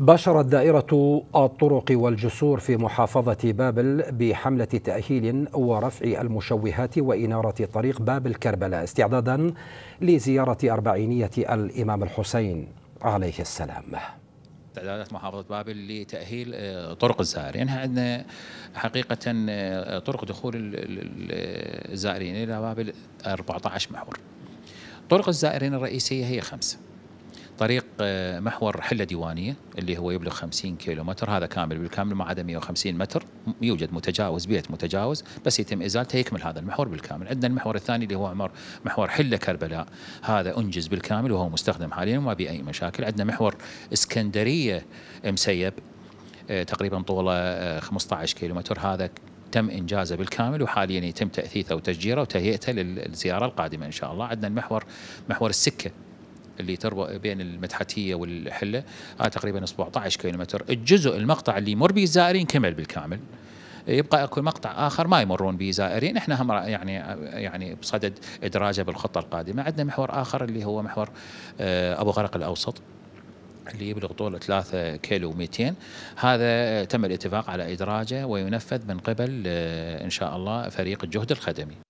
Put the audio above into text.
باشرت دائرة الطرق والجسور في محافظة بابل بحملة تأهيل ورفع المشوهات وإنارة طريق بابل كربلاء استعدادا لزيارة أربعينية الإمام الحسين عليه السلام استعدادات محافظة بابل لتأهيل آه، طرق الزائرين يعني عندنا حقيقة آه، طرق دخول الزائرين إلى بابل 14 محور طرق الزائرين الرئيسية هي خمسة الطريق آه، محور حلة ديوانية اللي هو يبلغ 50 كيلو متر هذا كامل بالكامل ما عدا 150 متر يوجد متجاوز بيت متجاوز بس يتم إزالته يكمل هذا المحور بالكامل عندنا المحور الثاني اللي هو عمر محور حلة كربلاء هذا أنجز بالكامل وهو مستخدم حاليا وما به أي مشاكل عندنا محور اسكندرية مسيب آه، تقريبا طوله 15 آه، كيلو متر هذا تم انجازه بالكامل وحاليا يتم تاثيثه وتشجيره وتهيئته للزياره القادمه ان شاء الله عندنا المحور محور السكه اللي تربط بين المدحتيه والحله هذا آه، تقريبا 17 كيلومتر الجزء المقطع اللي يمر به الزائرين كمل بالكامل يبقى اكو مقطع اخر ما يمرون به زائرين احنا هم يعني يعني بصدد ادراجه بالخطه القادمه عندنا محور اخر اللي هو محور آه، ابو غرق الاوسط اللي يبلغ طوله 3 كيلو و 200 هذا تم الاتفاق على ادراجه وينفذ من قبل آه، ان شاء الله فريق الجهد الخدمي